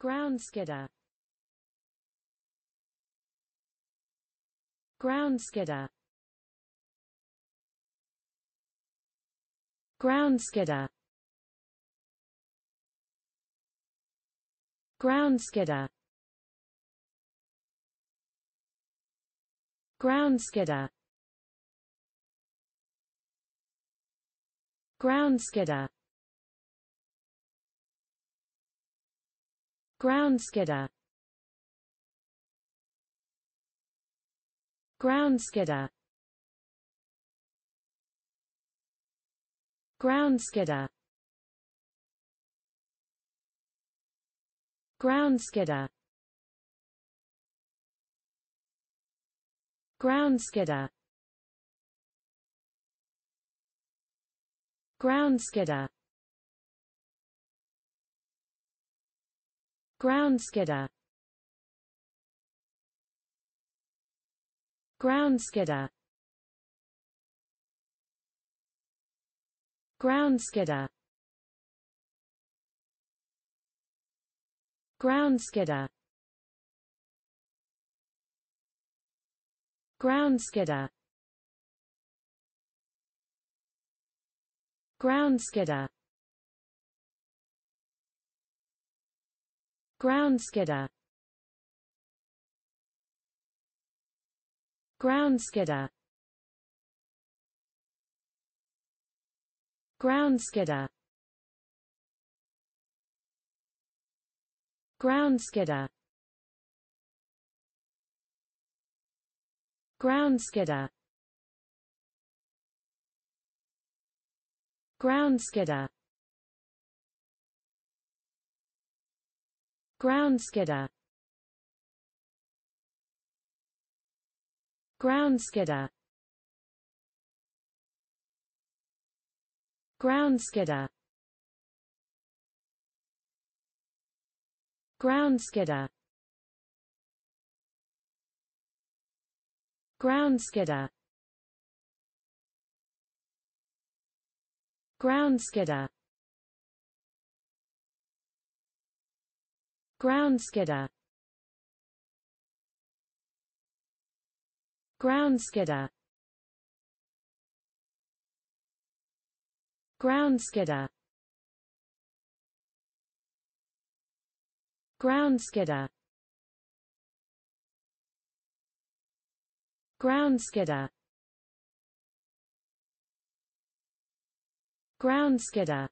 Ground skidder Ground skidder Ground skidder Ground skidder Ground skidder Ground skidder Ground skidder Ground skidder Ground skidder Ground skidder Ground skidder Ground skidder Ground skidder Ground skidder Ground skidder Ground skidder Ground skidder Ground skidder Ground skidder Ground skidder Ground skidder Ground skidder Ground skidder Ground skidder Ground skidder Ground skidder Ground skidder Ground skidder Ground skidder Ground skidder Ground skidder Ground skidder Ground skidder Ground skidder Ground skidder Ground skidder